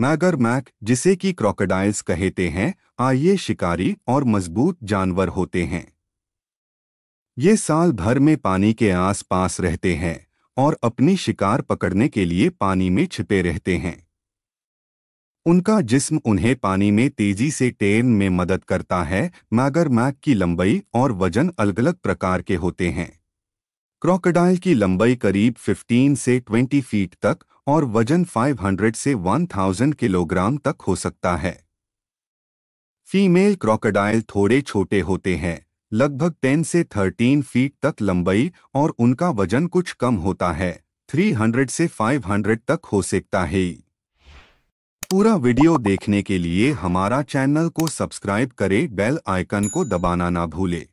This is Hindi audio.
मैगर मैक जिसे कि क्रोकोडाइल्स कहते हैं आइए शिकारी और मजबूत जानवर होते हैं ये साल भर में पानी के आसपास रहते हैं और अपनी शिकार पकड़ने के लिए पानी में छिपे रहते हैं उनका जिस्म उन्हें पानी में तेजी से टेन में मदद करता है मैगर मैक की लंबाई और वजन अलग अलग प्रकार के होते हैं क्रोकोडाइल की लंबाई करीब 15 से 20 फीट तक और वजन 500 से 1000 किलोग्राम तक हो सकता है फीमेल क्रोकोडाइल थोड़े छोटे होते हैं लगभग 10 से 13 फीट तक लंबाई और उनका वजन कुछ कम होता है 300 से 500 तक हो सकता है पूरा वीडियो देखने के लिए हमारा चैनल को सब्सक्राइब करें बेल आइकन को दबाना ना भूलें